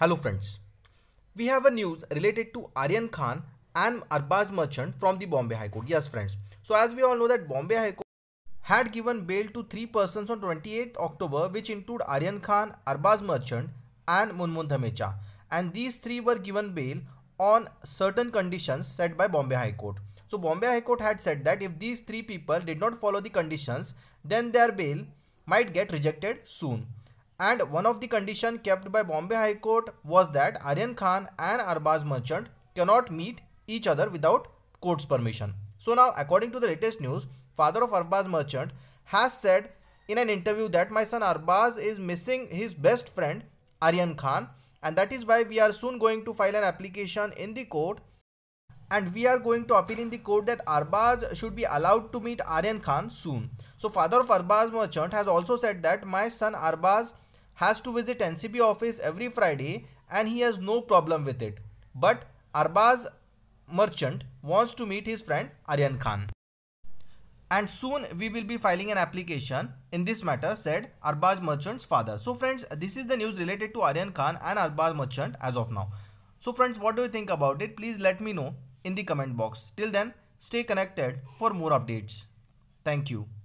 Hello friends. We have a news related to Aryan Khan and Arbaz Merchant from the Bombay High Court. Yes friends. So as we all know that Bombay High Court had given bail to three persons on 28 October which include Aryan Khan, Arbaz Merchant and Munmun Dhamecha and these three were given bail on certain conditions set by Bombay High Court. So Bombay High Court had said that if these three people did not follow the conditions then their bail might get rejected soon. And one of the condition kept by Bombay High Court was that Aryan Khan and Arbaz Merchant cannot meet each other without court's permission. So now according to the latest news, father of Arbaz Merchant has said in an interview that my son Arbaz is missing his best friend Aryan Khan and that is why we are soon going to file an application in the court and we are going to appeal in the court that Arbaz should be allowed to meet Aryan Khan soon. So father of Arbaz merchant has also said that my son Arbaz has to visit NCB office every Friday and he has no problem with it. But Arbaz merchant wants to meet his friend Aryan Khan. And soon we will be filing an application in this matter said Arbaz merchant's father. So friends, this is the news related to Aryan Khan and Arbaz merchant as of now. So friends, what do you think about it? Please let me know in the comment box. Till then, stay connected for more updates. Thank you.